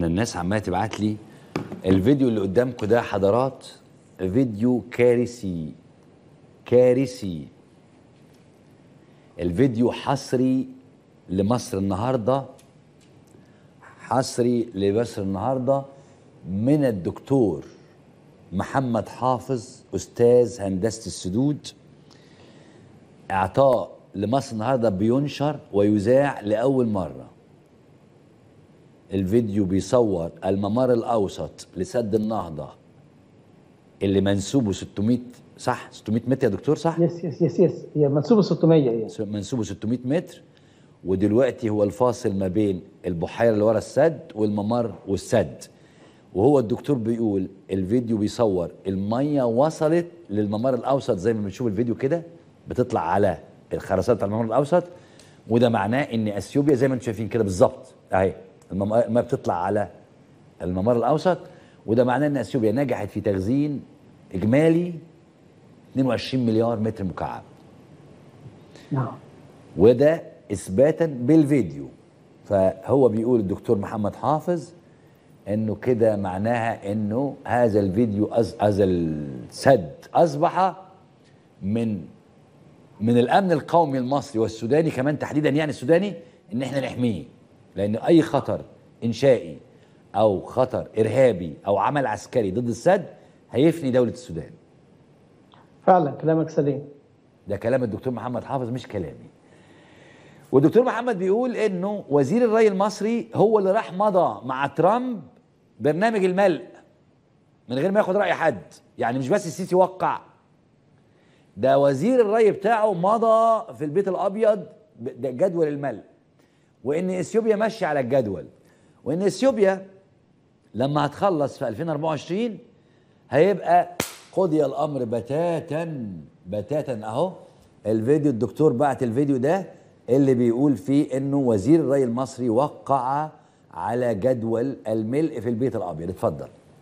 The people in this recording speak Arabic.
انا الناس عماله تبعت لي الفيديو اللي قدامكم ده حضرات فيديو كارثي كارثي الفيديو حصري لمصر النهارده حصري لمصر النهارده من الدكتور محمد حافظ استاذ هندسه السدود اعطاء لمصر النهارده بينشر ويذاع لاول مره الفيديو بيصور الممر الاوسط لسد النهضه اللي منسوبه 600 صح 600 متر يا دكتور صح يس يس يس يس هي منسوبه 600 يعني منسوبه 600 متر ودلوقتي هو الفاصل ما بين البحيره اللي ورا السد والممر والسد وهو الدكتور بيقول الفيديو بيصور الميه وصلت للممر الاوسط زي ما بنشوف الفيديو كده بتطلع على الخرسانه بتاع الممر الاوسط وده معناه ان اثيوبيا زي ما انتم شايفين كده بالظبط اهي ما بتطلع على الممر الاوسط وده معناه ان اثيوبيا نجحت في تخزين اجمالي 22 مليار متر مكعب نعم وده اثباتا بالفيديو فهو بيقول الدكتور محمد حافظ انه كده معناها انه هذا الفيديو أز... هذا السد اصبح من من الامن القومي المصري والسوداني كمان تحديدا يعني السوداني ان احنا نحميه لأن أي خطر إنشائي أو خطر إرهابي أو عمل عسكري ضد السد هيفني دولة السودان فعلا كلامك سليم ده كلام الدكتور محمد حافظ مش كلامي والدكتور محمد بيقول انه وزير الري المصري هو اللي راح مضى مع ترامب برنامج الملء من غير ما ياخد راي حد يعني مش بس السيسي وقع ده وزير الري بتاعه مضى في البيت الابيض جدول الملء وان اثيوبيا ماشيه على الجدول وان اثيوبيا لما هتخلص في 2024 هيبقى قضي الامر بتاتا بتاتا اهو الفيديو الدكتور بعت الفيديو ده اللي بيقول فيه انه وزير الري المصري وقع على جدول الملء في البيت الابيض اتفضل